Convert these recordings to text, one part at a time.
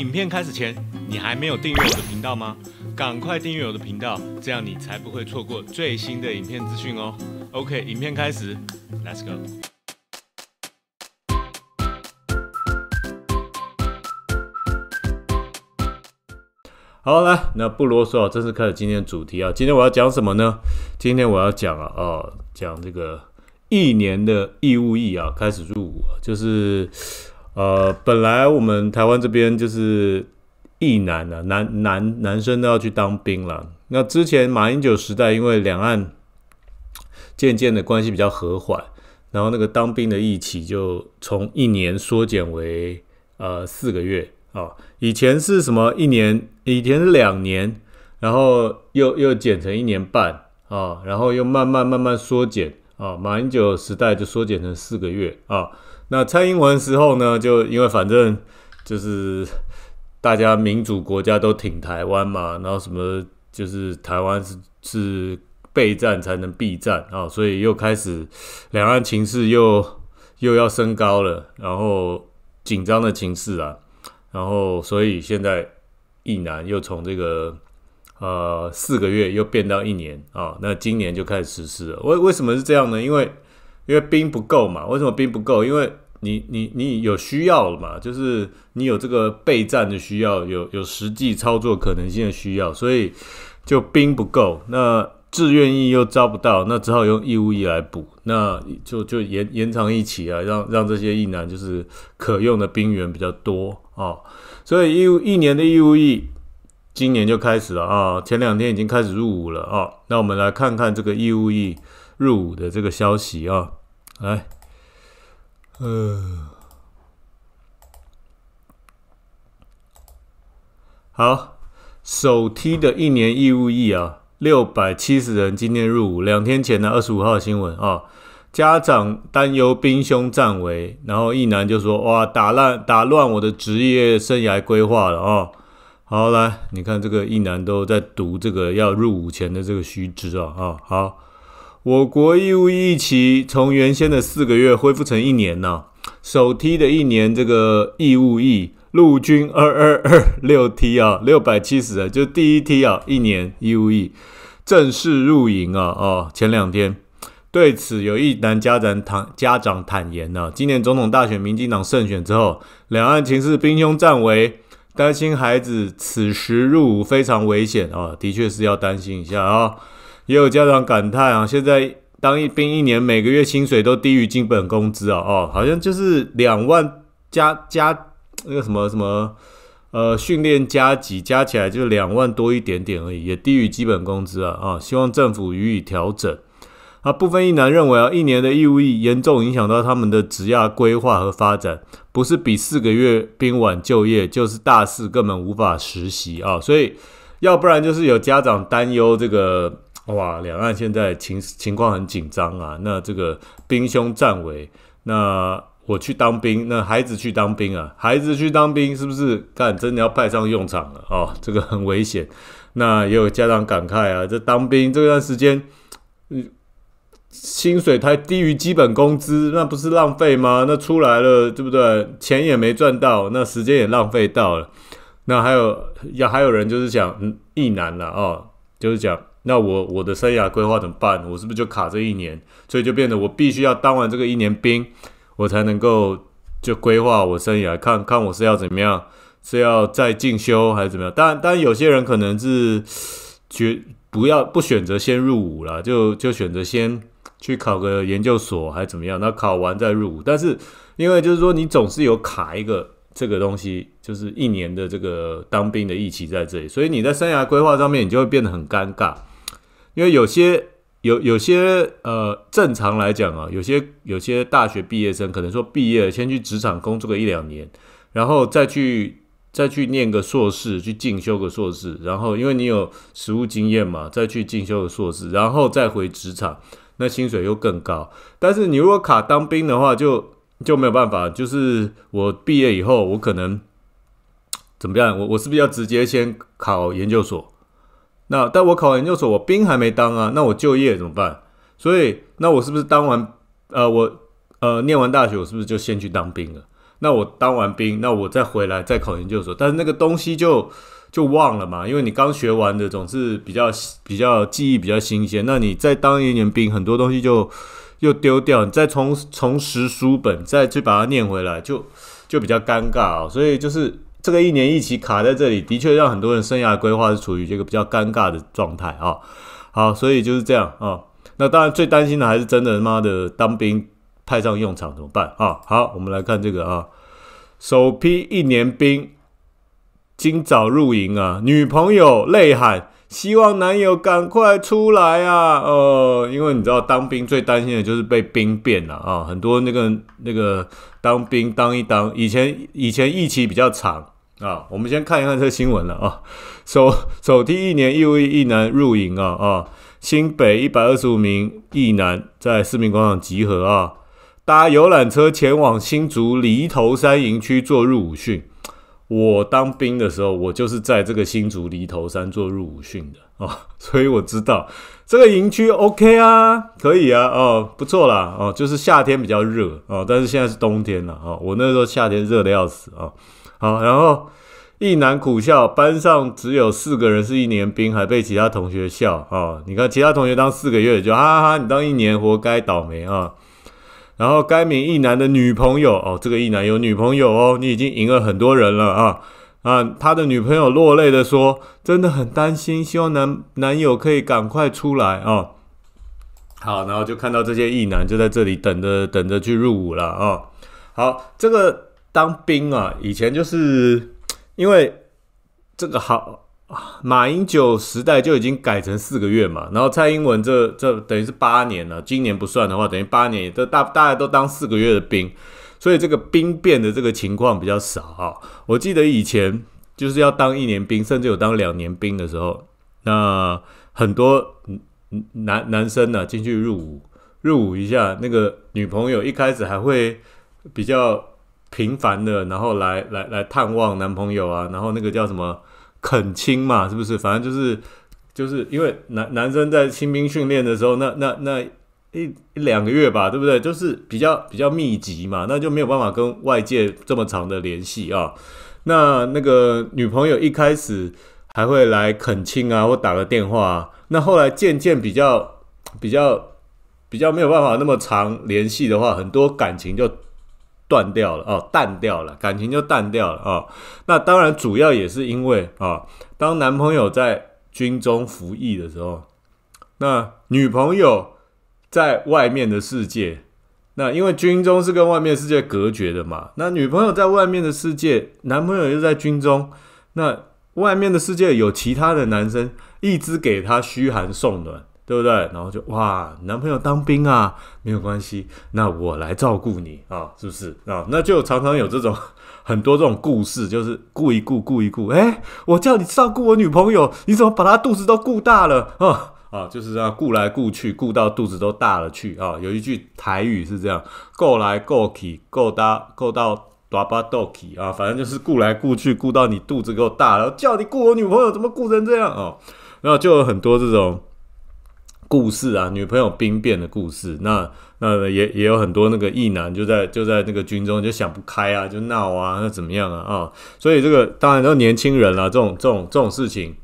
影片开始前，你还没有订阅我的频道吗？赶快订阅我的频道，这样你才不会错过最新的影片资讯哦。OK，影片开始，Let's go。好了，那不啰嗦，正式开始今天的主题啊。今天我要讲什么呢？今天我要讲啊啊，讲这个一年的义务役啊，开始入伍，就是。呃，本来我们台湾这边就是役男啊，男男男生都要去当兵了。那之前马英九时代，因为两岸渐渐的关系比较和缓，然后那个当兵的役期就从一年缩减为呃四个月啊。以前是什么一年？以前是两年，然后又又减成一年半啊，然后又慢慢慢慢缩减啊。马英九时代就缩减成四个月啊。那蔡英文时候呢，就因为反正就是大家民主国家都挺台湾嘛，然后什么就是台湾是是备战才能避战啊，所以又开始两岸情势又又要升高了，然后紧张的情势啊，然后所以现在一南又从这个呃四个月又变到一年啊，那今年就开始实施了。为为什么是这样呢？因为因为兵不够嘛？为什么兵不够？因为你你你有需要了嘛？就是你有这个备战的需要，有有实际操作可能性的需要，所以就兵不够。那志愿役又招不到，那只好用义务役来补。那就就延延长一期啊，让让这些役男就是可用的兵员比较多啊。所以务一年的义务役今年就开始了啊，前两天已经开始入伍了啊。那我们来看看这个义务役入伍的这个消息啊。来，嗯，好，首梯的一年义务役啊，六百七十人今天入伍。两天前的二十五号新闻啊，家长担忧兵凶战危，然后一男就说：“哇，打乱打乱我的职业生涯规划了啊！”好，来，你看这个一男都在读这个要入伍前的这个须知啊，啊，好。我国义务疫期从原先的四个月恢复成一年呢。首梯的一年这个义务役，陆军二二二六梯啊，六百七十人，就第一梯啊，一年义务役正式入营啊啊！前两天对此有一男家长坦家长坦言呢，今年总统大选民进党胜选之后，两岸情势兵凶战危，担心孩子此时入伍非常危险啊，的确是要担心一下啊。也有家长感叹啊，现在当一兵一年每个月薪水都低于基本工资啊，哦，好像就是两万加加那个什么什么，呃，训练加级加起来就两万多一点点而已，也低于基本工资啊啊，希望政府予以调整。啊，部分一男认为啊，一年的义务役严重影响到他们的职业规划和发展，不是比四个月兵晚就业，就是大四根本无法实习啊，所以要不然就是有家长担忧这个。哇！两岸现在情情况很紧张啊。那这个兵凶战危，那我去当兵，那孩子去当兵啊，孩子去当兵是不是干真的要派上用场了哦，这个很危险。那也有家长感慨啊，这当兵这段时间，嗯，薪水太低于基本工资，那不是浪费吗？那出来了，对不对？钱也没赚到，那时间也浪费到了。那还有，也还有人就是讲，嗯，意难了哦，就是讲。那我我的生涯规划怎么办？我是不是就卡这一年？所以就变得我必须要当完这个一年兵，我才能够就规划我生涯，看看我是要怎么样，是要再进修还是怎么样？当然，当然有些人可能是觉不要不选择先入伍了，就就选择先去考个研究所还是怎么样？那考完再入伍。但是，因为就是说你总是有卡一个这个东西，就是一年的这个当兵的义气在这里，所以你在生涯规划上面你就会变得很尴尬。因为有些有有些呃，正常来讲啊，有些有些大学毕业生可能说毕业先去职场工作个一两年，然后再去再去念个硕士，去进修个硕士，然后因为你有实务经验嘛，再去进修个硕士，然后再回职场，那薪水又更高。但是你如果卡当兵的话，就就没有办法。就是我毕业以后，我可能怎么样？我我是不是要直接先考研究所？那但我考完研究所，我兵还没当啊，那我就业怎么办？所以那我是不是当完呃我呃念完大学，我是不是就先去当兵了？那我当完兵，那我再回来再考研究所，但是那个东西就就忘了嘛，因为你刚学完的总是比较比较记忆比较新鲜，那你再当一年兵，很多东西就又丢掉，你再重重拾书本再去把它念回来，就就比较尴尬啊，所以就是。这个一年一期卡在这里，的确让很多人生涯规划是处于这个比较尴尬的状态啊。好，所以就是这样啊。那当然最担心的还是真的他妈的当兵派上用场怎么办啊？好，我们来看这个啊，首批一年兵今早入营啊，女朋友泪喊，希望男友赶快出来啊。呃，因为你知道当兵最担心的就是被兵变了啊。很多那个那个当兵当一当，以前以前一期比较长。啊，我们先看一看这个新闻了啊。首首梯一年义务役役男入营啊啊！新北一百二十五名役男在市民广场集合啊，搭游览车前往新竹犁头山营区做入伍训。我当兵的时候，我就是在这个新竹犁头山做入伍训的啊，所以我知道这个营区 OK 啊，可以啊，哦，不错啦，哦，就是夏天比较热啊，但是现在是冬天了啊，我那时候夏天热的要死啊。好，然后一男苦笑，班上只有四个人是一年兵，还被其他同学笑啊！你看其他同学当四个月就哈哈哈，你当一年活该倒霉啊！然后该名一男的女朋友哦，这个一男有女朋友哦，你已经赢了很多人了啊啊！他的女朋友落泪的说：“真的很担心，希望男男友可以赶快出来啊！”好，然后就看到这些异男就在这里等着等着去入伍了啊！好，这个。当兵啊，以前就是因为这个好马英九时代就已经改成四个月嘛。然后蔡英文这这等于是八年了，今年不算的话，等于八年都大大家都当四个月的兵，所以这个兵变的这个情况比较少啊。我记得以前就是要当一年兵，甚至有当两年兵的时候，那很多男男生呢进去入伍，入伍一下，那个女朋友一开始还会比较。频繁的，然后来来来探望男朋友啊，然后那个叫什么恳亲嘛，是不是？反正就是就是因为男男生在新兵训练的时候，那那那一一两个月吧，对不对？就是比较比较密集嘛，那就没有办法跟外界这么长的联系啊。那那个女朋友一开始还会来恳亲啊，或打个电话，啊，那后来渐渐比较比较比较没有办法那么长联系的话，很多感情就。断掉了哦，淡掉了，感情就淡掉了哦。那当然，主要也是因为啊，当男朋友在军中服役的时候，那女朋友在外面的世界，那因为军中是跟外面世界隔绝的嘛，那女朋友在外面的世界，男朋友又在军中，那外面的世界有其他的男生一直给她嘘寒送暖。对不对？然后就哇，男朋友当兵啊，没有关系，那我来照顾你啊，是不是啊？那就常常有这种 很多这种故事，就是顾一顾顾一顾，哎，我叫你照顾我女朋友，你怎么把她肚子都顾大了啊？啊，就是这样顾来顾去，顾到肚子都大了去啊。有一句台语是这样，够来够去，够大够到多巴豆起啊，反正就是顾来顾去，顾到你肚子够大了，叫你顾我女朋友，怎么顾成这样哦？然后就有很多这种。故事啊，女朋友兵变的故事，那那也也有很多那个异男就在就在那个军中就想不开啊，就闹啊，那怎么样啊啊？所以这个当然都年轻人啦，这种这种这种事情，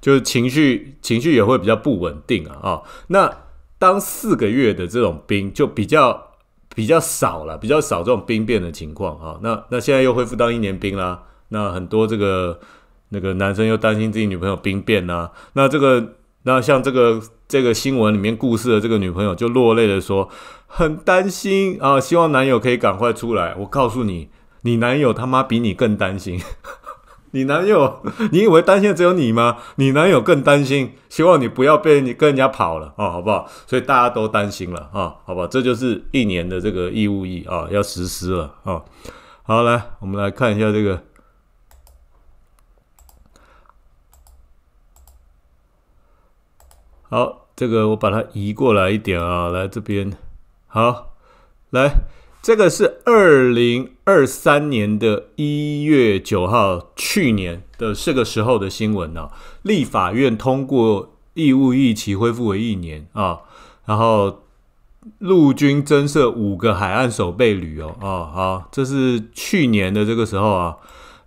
就是情绪情绪也会比较不稳定啊啊。那当四个月的这种兵就比较比较少了，比较少这种兵变的情况啊。那那现在又恢复到一年兵啦，那很多这个那个男生又担心自己女朋友兵变呐，那这个。那像这个这个新闻里面故事的这个女朋友就落泪的说很担心啊，希望男友可以赶快出来。我告诉你，你男友他妈比你更担心。你男友，你以为担心的只有你吗？你男友更担心，希望你不要被你跟人家跑了啊，好不好？所以大家都担心了啊，好吧，这就是一年的这个义务役啊，要实施了啊。好，来我们来看一下这个。好，这个我把它移过来一点啊，来这边。好，来，这个是二零二三年的一月九号，去年的这个时候的新闻呢。立法院通过义务役期恢复为一年啊，然后陆军增设五个海岸守备旅哦。啊，好，这是去年的这个时候啊。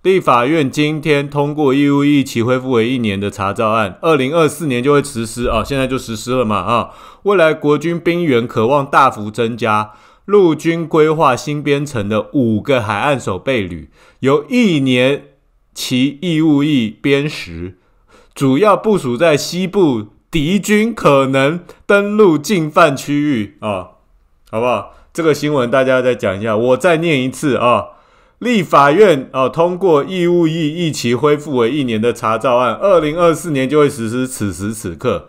立法院今天通过义务役期恢复为一年的查照案，二零二四年就会实施啊，现在就实施了嘛啊！未来国军兵员渴望大幅增加，陆军规划新编成的五个海岸守备旅，由一年期义务役编实，主要部署在西部敌军可能登陆进犯区域啊，好不好？这个新闻大家再讲一下，我再念一次啊。立法院啊，通过义务役一期恢复为一年的查照案，二零二四年就会实施。此时此刻，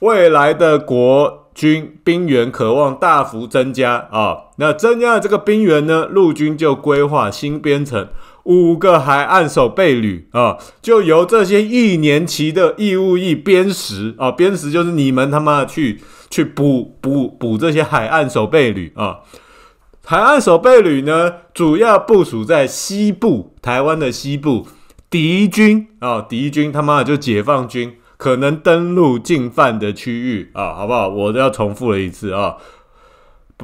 未来的国军兵员渴望大幅增加啊！那增加的这个兵员呢，陆军就规划新编成五个海岸守备旅啊，就由这些一年期的义务役编实啊，编实就是你们他妈去去补补补这些海岸守备旅啊。海岸守备旅呢，主要部署在西部，台湾的西部，敌军啊，敌军他妈的就解放军可能登陆进犯的区域啊，好不好？我要重复了一次啊，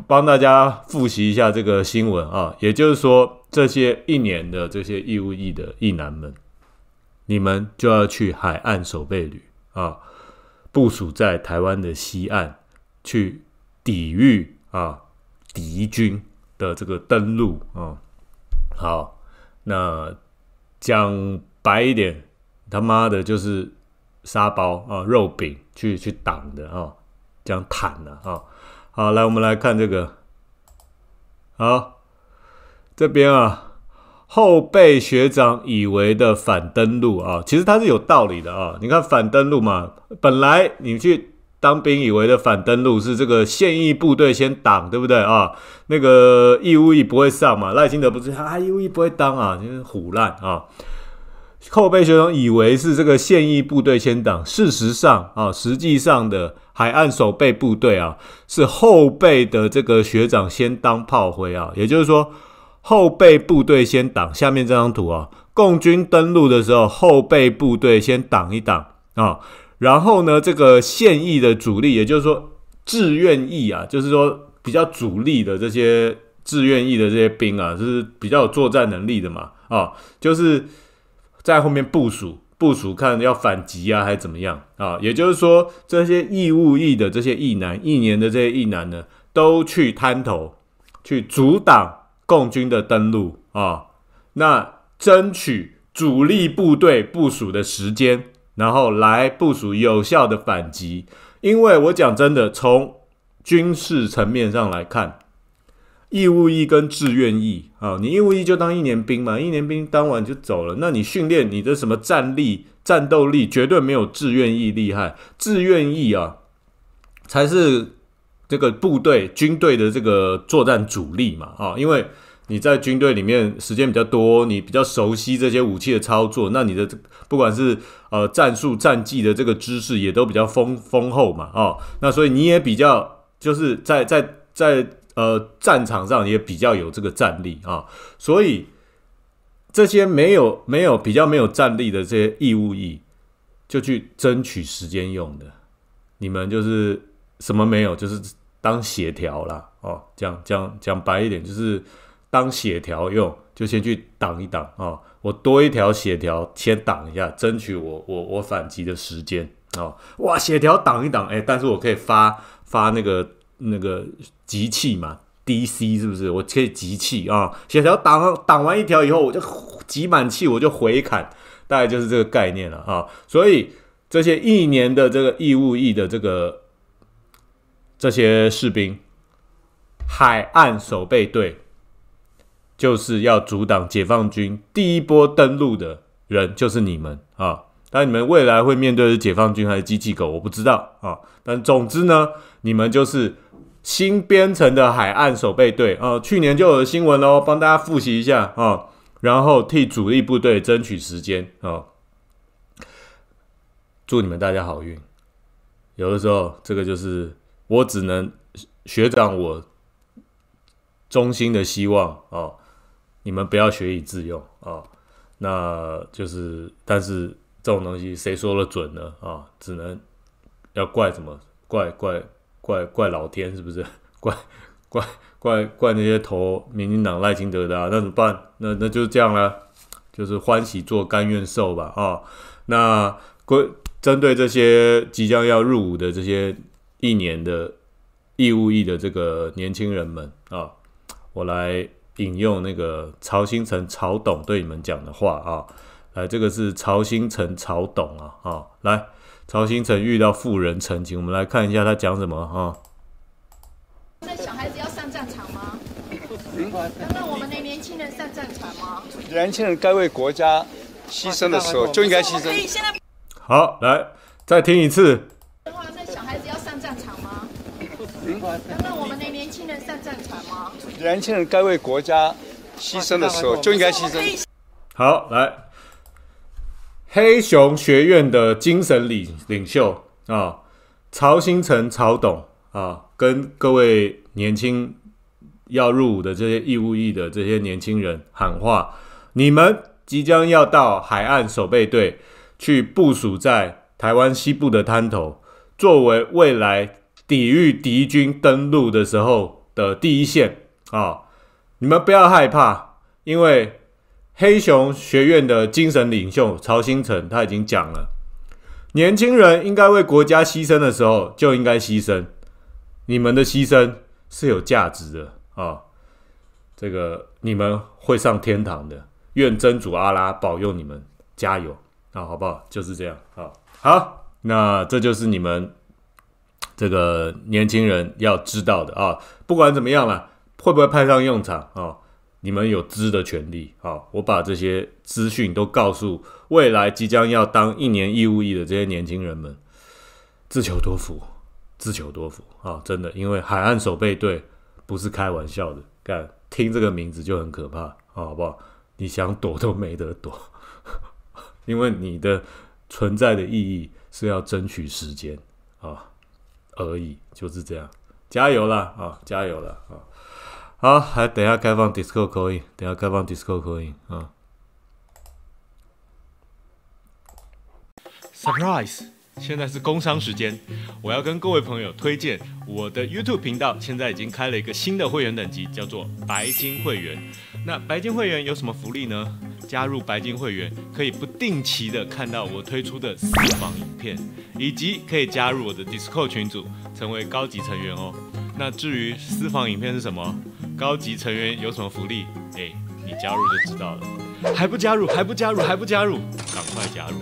帮大家复习一下这个新闻啊，也就是说，这些一年的这些义务役的役男们，你们就要去海岸守备旅啊，部署在台湾的西岸去抵御啊敌军。的这个登陆啊，好，那讲白一点，他妈的就是沙包啊、肉饼去去挡的啊，讲坦的啊。好，来我们来看这个，好这边啊，后辈学长以为的反登陆啊，其实它是有道理的啊。你看反登陆嘛，本来你去。当兵以为的反登陆是这个现役部队先挡，对不对啊？那个义务役不会上嘛？赖清德不是他义务役不会当啊，就是虎烂啊。后备学生以为是这个现役部队先挡，事实上啊，实际上的海岸守备部队啊，是后备的这个学长先当炮灰啊，也就是说后备部队先挡。下面这张图啊，共军登陆的时候，后备部队先挡一挡啊。然后呢，这个现役的主力，也就是说，志愿役啊，就是说比较主力的这些志愿役的这些兵啊，就是比较有作战能力的嘛，啊，就是在后面部署部署，看要反击啊还是怎么样啊？也就是说，这些义务役的这些役男，一年的这些役男呢，都去滩头去阻挡共军的登陆啊，那争取主力部队部署的时间。然后来部署有效的反击，因为我讲真的，从军事层面上来看，义务役跟志愿役啊，你义务役就当一年兵嘛，一年兵当完就走了，那你训练你的什么战力、战斗力，绝对没有志愿役厉害。志愿役啊，才是这个部队、军队的这个作战主力嘛啊，因为。你在军队里面时间比较多，你比较熟悉这些武器的操作，那你的不管是呃战术战技的这个知识也都比较丰丰厚嘛哦，那所以你也比较就是在在在呃战场上也比较有这个战力啊，所以这些没有没有比较没有战力的这些义务役就去争取时间用的，你们就是什么没有，就是当协调了哦，讲讲讲白一点就是。当血条用，就先去挡一挡啊！我多一条血条，先挡一下，争取我我我反击的时间啊！哇，血条挡一挡，哎，但是我可以发发那个那个集气嘛？DC 是不是？我可以集气啊！血条挡挡完一条以后，我就集满气，我就回砍，大概就是这个概念了啊！所以这些一年的这个义务役的这个这些士兵，海岸守备队。就是要阻挡解放军第一波登陆的人，就是你们啊！但你们未来会面对的是解放军还是机器狗，我不知道啊。但总之呢，你们就是新编成的海岸守备队啊。去年就有新闻喽，帮大家复习一下啊，然后替主力部队争取时间啊。祝你们大家好运！有的时候，这个就是我只能学长，我衷心的希望啊。你们不要学以致用啊，那就是，但是这种东西谁说的准呢啊？只能要怪什么怪怪怪怪老天是不是？怪怪怪怪那些投民进党赖清德的那怎么办？那那就这样了，就是欢喜做甘愿受吧啊。那归针对这些即将要入伍的这些一年的义务役的这个年轻人们啊，我来。引用那个曹新成、曹董对你们讲的话啊，来，这个是曹新成、曹董啊，啊，来，曹新成遇到富人陈情，我们来看一下他讲什么啊。那小孩子要上战场吗？刚刚我们的年轻人上战场吗？年轻人该为国家牺牲的时候就应该牺牲。好，来再听一次。那小孩子要上战场吗？年轻人该为国家牺牲的时候就应该牺牲。好，来，黑熊学院的精神领领袖啊，曹新成曹董啊，跟各位年轻要入伍的这些义务役的这些年轻人喊话：你们即将要到海岸守备队去部署在台湾西部的滩头，作为未来抵御敌军登陆的时候的第一线。啊！你们不要害怕，因为黑熊学院的精神领袖曹新成他已经讲了：年轻人应该为国家牺牲的时候就应该牺牲，你们的牺牲是有价值的啊！这个你们会上天堂的，愿真主阿拉保佑你们，加油啊！好不好？就是这样啊！好，那这就是你们这个年轻人要知道的啊！不管怎么样了。会不会派上用场啊？你们有知的权利啊！我把这些资讯都告诉未来即将要当一年义务役的这些年轻人们，自求多福，自求多福啊！真的，因为海岸守备队不是开玩笑的，看听这个名字就很可怕，好不好？你想躲都没得躲，因为你的存在的意义是要争取时间啊而已，就是这样。加油了啊！加油了啊！好，还等下开放 d i s c o 口音，等下开放 d i s c o 口音啊。Surprise，现在是工商时间，我要跟各位朋友推荐我的 YouTube 频道，现在已经开了一个新的会员等级，叫做白金会员。那白金会员有什么福利呢？加入白金会员可以不定期的看到我推出的私房影片，以及可以加入我的 Discord 群组，成为高级成员哦。那至于私房影片是什么？高级成员有什么福利？哎，你加入就知道了。还不加入？还不加入？还不加入？赶快加入！